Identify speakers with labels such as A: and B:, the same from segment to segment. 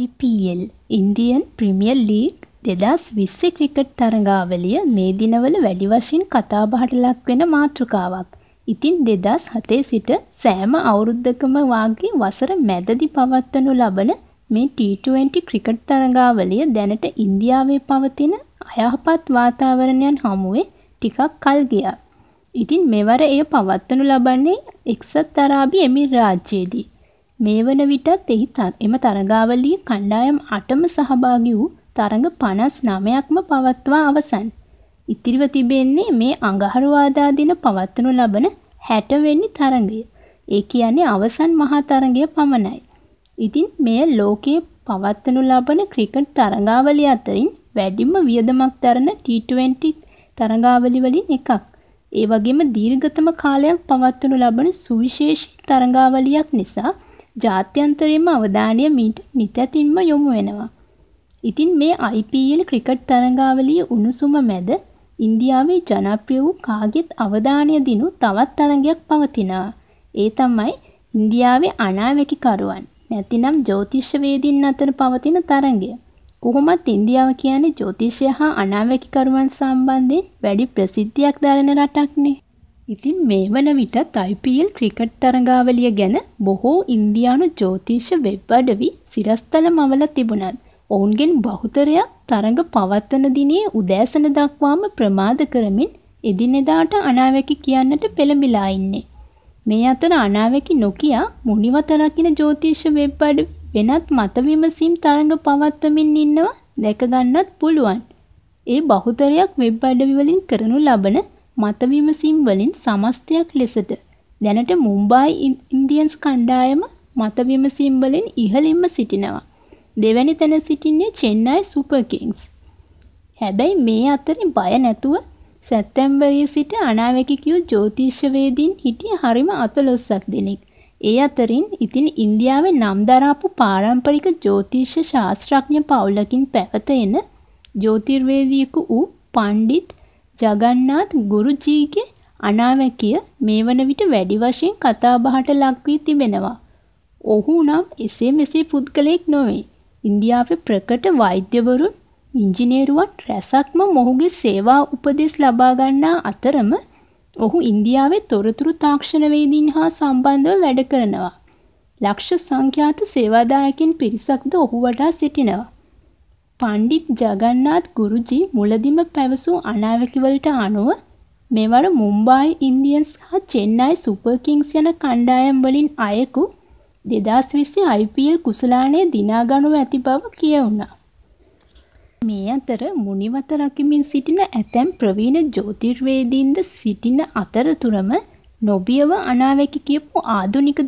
A: IPL Indian ප්‍රිමියල් league දෙදස් විස්සි cricket තරගාවලිය මේ දිනවල වැඩි වශයෙන් කතාබහට ලක්වෙන මාතෘකාවක්. ඉතින් දෙදස් හතේ සිට සෑම අවුරුද්ධකම වාගේ වසර මැදදි පවත්වනු ලබන මේ T20 ක්‍රිකට් තරගාවලිය දැනට ඉන්දියාවේ පවතින අයහපත් වාතාවරණයන් හමුවේ ටිකක් කල් ගියා. ඉතින් මෙවර එය පවත්වනු ලබන්නේ එක්සත් අරාබි එමිර් රාජ්‍යයේදී. මේ වන විටත් එහි එම තරගාවලිය කණ්ඩායම් අටම සහභාගි වූ තරඟ පනස් නමයක්ම පවත්වා අවසන්. ඉතිරිව තිබෙන්නේ මේ අඟහරුවාදා දින පවත්වනු ලබන හැටවෙනි තරගය. ඒ කියන්නේ අවසන් මහා තරගය පමණයි. ඉතින් මෙය ලෝකයේ පවත්වනු ලබන ක්‍රිකට් තරගාවලිය අතරින් වැඩිම වියදමක් දරන T20 තරගාවලි වලින් එකක්. ඒ වගේම දීර්ඝතම කාලයක් පවත්වනු ලබන සුවිශේෂී තරගාවලියක් නිසා ජාත්‍යන්තරයෙන්ම අවධානය මීට නිතැතින්ම යොමු වෙනවා. ඉතින් මේ IPL ක්‍රිකට් තරඟාවලිය උණුසුම මැද ඉන්දියාවේ ජනප්‍රිය වූ කාගෙත් අවධානය දිනු තවත් තරඟයක් පවතිනවා. ඒ තමයි ඉන්දියාවේ අනාවැකිකරුවන් නැතිනම් ජ්‍යෝතිෂ්‍යවේදීන් අතර පවතින තරඟය. කොහොමත් ඉන්දියාව කියන්නේ ජ්‍යෝතිෂය හා අනාවැකිකරුවන් සම්බන්ධයෙන් වැඩි ප්‍රසිද්ධියක් දරන රටක්නේ. ඉතින් මේ වන විටත් IPL ක්‍රිකට් තරඟාවලිය ගැන බොහෝ ඉන්දියානු ජෝතිෂ වෙබ් අඩවි සිරස්තල මවල තිබුණත් ඔවුන්ගෙන් බහුතරයක් තරඟ පවත්වන දිනේ උදෑසන දක්වාම ප්‍රමාද කරමින් එදිනෙදාට අනාවැකි කියන්නට පෙළඹිලා ඉන්නේ. මේ අතර අනාවැකි නොකියා මුනිවතරකින ජෝතිෂ වෙබ් අඩවි වෙනත් මත විමසීම් තරඟ පවත්වමින් ඉන්නවා දැකගන්නත් පුළුවන්. ඒ බහුතරයක් වෙබ් අඩවි වලින් කරනු ලබන මත විමසීම් වලින් සමස්තයක් ලෙසට දැනට මුම්බායි ඉන්දියන්ස් කණ්ඩායම මත විමසීම් වලින් ඉහළින්ම සිටිනවා. දෙවැනි තැන සිටින්නේ චෙන්නයි සුපර් කිංස්. හැබැයි මේ අතරේ බය නැතුව සැප්තැම්බරයේ සිට අනාවැකිකියෝ ජ්‍යොතිෂවේදීන් හිටිය හරිම අතලොස්සක් දෙනෙක්. ඒ අතරින් ඉතින් ඉන්දියාවේ නම් දරාපු පාරම්පරික ජ්‍යොතිෂ ශාස්ත්‍රඥ පවුලකින් පැවත එන ජ්‍යොතිර්වේදියෙකු වූ පණ්ඩිත් ජගන්නාත් ගුරුජීගේ අනාවැකිය මේ වන විට වැඩි වශයෙන් කතාබහට ලක්වී තිබෙනවා. ඔහු නම් එසේ මෙසේ පුද්ගලයෙක් නොවේ. ඉන්දියාවේ ප්‍රකට වෛද්‍යවරුන් ඉංජිනේරුවන් රැසක්ම මොහුගේ සේවා උපදෙස් ලබා ගන්නා අතරම ඔහු ඉන්දියාවේ තොරතුරු තාක්ෂණවේදීන් හා සම්බන්ධව වැඩ කරනවා. ලක්ෂ සංඛ්‍යාත සේවාදායකින් පිරිසක්ද ඔහු වඩා සිටිනවා. පණ්ඩිත් ජගන්නාත් ගුරුජී මුලදිම පැවසූ අනාවැකිවලට අනුව මෙවර මුම්බායි ඉන්දියන්ස් හා චෙන්නයි සුපර් කිංස් යන කණ්ඩායම් වලින් අයෙකු දෙදස් විසි IPල් කුසලානය දිනාගනු ඇති බව කියවුණා. මේ අතර මුනිවත රකිමින් සිටින ඇතැම් ප්‍රවීණ ජෝතිර්වේදීන්ද සිටින අතරතුරම නොබියව අනාවැකි කියපු ආදුනික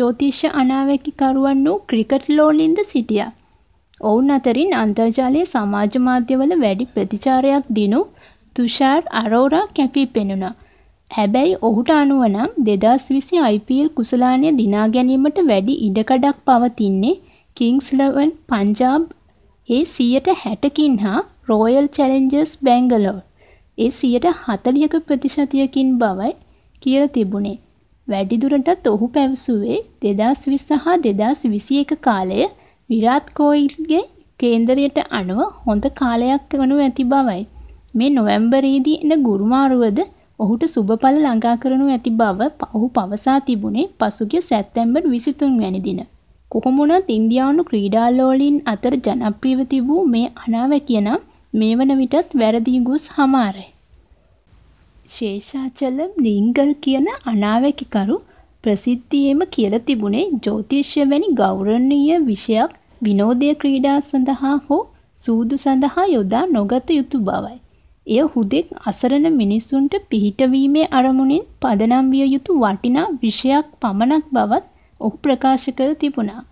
A: ජෝතිෂ අනාවැකිකරුවන් වූ ක්‍රිකට් ලෝලින්ද සිටියා. ඔවුන් අතරින් අන්තර්ජාලය සමාජ මාධ්‍යවල වැඩි ප්‍රතිචාරයක් දිනු තුෂාර් අරෝරා කැපී පෙනුණා. හැබැයි ඔහුට අනුව නම් දෙදස් විසි IPල් කුසලානය දිනා ගැනීමට වැඩි ඉඩකඩක් පවතින්නේ කිංස්ලවන් පංජාබ් ඒ සියට හැටකින් හා රෝයල් චැලෙන්ජස් බැංගලෝ ඒ සියට හතලියක ප්‍රතිශතියකින් බවයි කියල තිබුණේ. වැඩිදුරටත් ඔහු පැවසුවේ දෙදස් විස්ස හා දෙදස් විසි එක කාලය විරාත් කෝයිල්ගේ කේන්දරයට අනුව හොඳ කාලයක් වනු ඇති බවයි. මේ නොවැම්බරයේදී එන ගුරුමාරුවද ඔහුට සුබඵල ළඟා කරනු ඇති බව ඔහු පවසා තිබුණේ පසුගිය සැප්තැම්බර් 23 වැනි දින. කොහොමුණත් ඉන්දියානු ක්‍රීඩාලෝලීන් අතර ජනප්‍රියව තිබූ මේ අනාවැකිය නම් මේ වන විටත් වැරදි ගොස් හමාරයි. ශේෂාචල ලිංගල් කියන අනාවැකිකරු ප්‍රසිද්ධියේම කියලා තිබුණේ ජ්‍යොතිෂය වැනි ගෞරවනීය විෂයක් විනෝදය ක්‍රීඩා සඳහා හෝ සූදු සඳහා යොදා නොගත යුතු බවයි. එය හුදෙක් අසරණ මිනිසුන්ට පිහිටවීමේ අරමුණින් පදනම් විය යුතු වටිනා විෂයක් පමණක් බවත් ඔහු ප්‍රකාශ කර තිබුණා.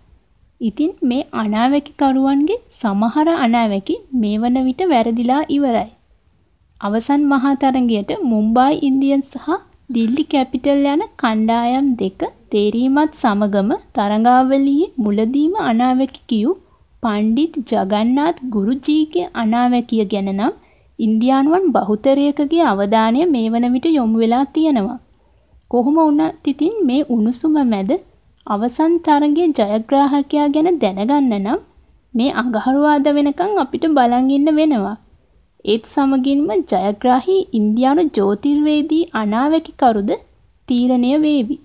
A: ඉතින් මේ අනාවැකිකරුවන්ගේ සමහර අනාවැකි මේ වන විට වැරදිලා ඉවරයි. අවසන් මහා තරගයට මුම්බායි ඉන්දියන්ස් සහ දිල්ලි කැපිටල් යන කණ්ඩායම් දෙක තේරීමත් සමගම තරඟාවලියේ මුලදීම අනාවැකි කියූ පණ්ඩිත් ජගන්නාත් ගුරුජීගේ අනාවැකිය ගැන නම් ඉන්දියානුවන් බහුතරයකගේ අවධානය මේ වන විට යොමු වෙලා තියෙනවා. කොහොම වුණත් ඉතින් මේ උණුසුම මැද අවසන් තරගයේ ජයග්‍රාහකයා ගැන දැනගන්න නම් මේ අඟහරුවාදා වෙනකන් අපිට බලන් ඉන්න වෙනවා. ඒත් සමගින්ම ජයග්‍රාහී ඉන්දියානු ජ්‍යෝතිර්වේදී අනාවැකිකරුද තීරණය වේවි.